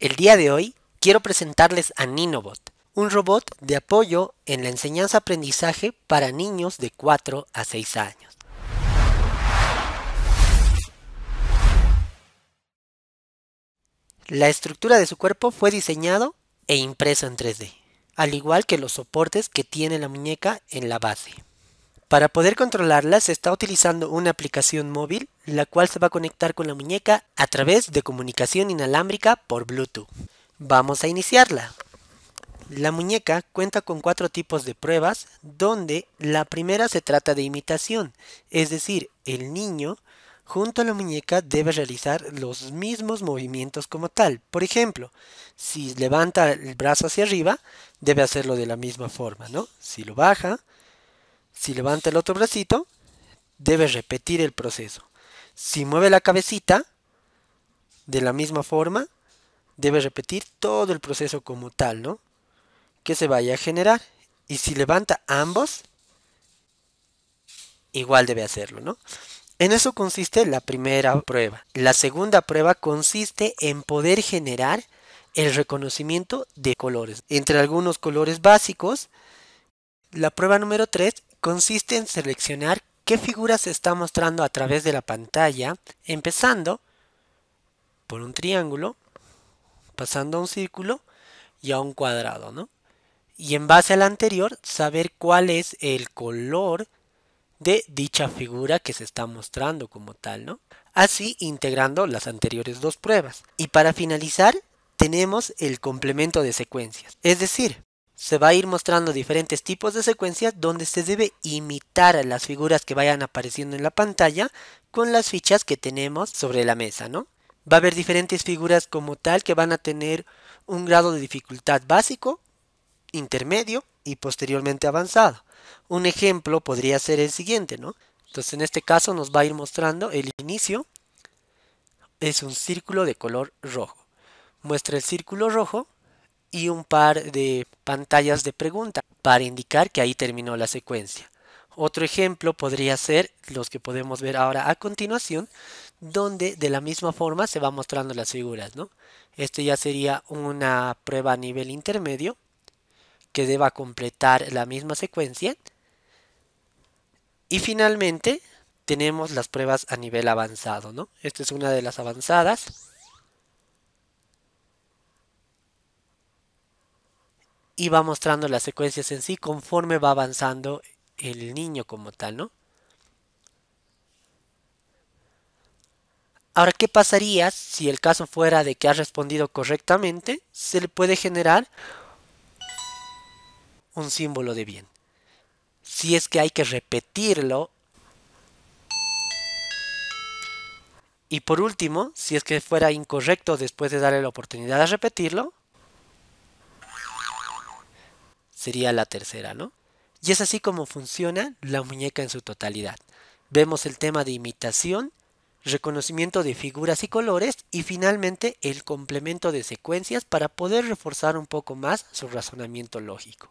El día de hoy quiero presentarles a Ninobot, un robot de apoyo en la enseñanza-aprendizaje para niños de 4 a 6 años. La estructura de su cuerpo fue diseñado e impreso en 3D, al igual que los soportes que tiene la muñeca en la base. Para poder controlarla se está utilizando una aplicación móvil la cual se va a conectar con la muñeca a través de comunicación inalámbrica por Bluetooth. Vamos a iniciarla. La muñeca cuenta con cuatro tipos de pruebas, donde la primera se trata de imitación, es decir, el niño junto a la muñeca debe realizar los mismos movimientos como tal. Por ejemplo, si levanta el brazo hacia arriba, debe hacerlo de la misma forma, ¿no? Si lo baja, si levanta el otro bracito, debe repetir el proceso. Si mueve la cabecita, de la misma forma, debe repetir todo el proceso como tal, ¿no? Que se vaya a generar. Y si levanta ambos, igual debe hacerlo, ¿no? En eso consiste la primera prueba. La segunda prueba consiste en poder generar el reconocimiento de colores. Entre algunos colores básicos, la prueba número 3 consiste en seleccionar qué figura se está mostrando a través de la pantalla, empezando por un triángulo, pasando a un círculo y a un cuadrado, ¿no? Y en base al anterior, saber cuál es el color de dicha figura que se está mostrando como tal, ¿no? Así integrando las anteriores dos pruebas. Y para finalizar, tenemos el complemento de secuencias. Es decir, se va a ir mostrando diferentes tipos de secuencias donde se debe imitar a las figuras que vayan apareciendo en la pantalla con las fichas que tenemos sobre la mesa, ¿no? Va a haber diferentes figuras como tal que van a tener un grado de dificultad básico, intermedio y posteriormente avanzado. Un ejemplo podría ser el siguiente, ¿no? Entonces en este caso nos va a ir mostrando el inicio. Es un círculo de color rojo. Muestra el círculo rojo y un par de pantallas de pregunta para indicar que ahí terminó la secuencia. Otro ejemplo podría ser los que podemos ver ahora a continuación, donde de la misma forma se van mostrando las figuras. ¿no? Este ya sería una prueba a nivel intermedio que deba completar la misma secuencia. Y finalmente tenemos las pruebas a nivel avanzado. ¿no? Esta es una de las avanzadas y va mostrando las secuencias en sí conforme va avanzando el niño como tal, ¿no? Ahora, ¿qué pasaría si el caso fuera de que ha respondido correctamente? Se le puede generar un símbolo de bien. Si es que hay que repetirlo. Y por último, si es que fuera incorrecto después de darle la oportunidad de repetirlo, sería la tercera, ¿no? Y es así como funciona la muñeca en su totalidad. Vemos el tema de imitación, reconocimiento de figuras y colores y finalmente el complemento de secuencias para poder reforzar un poco más su razonamiento lógico.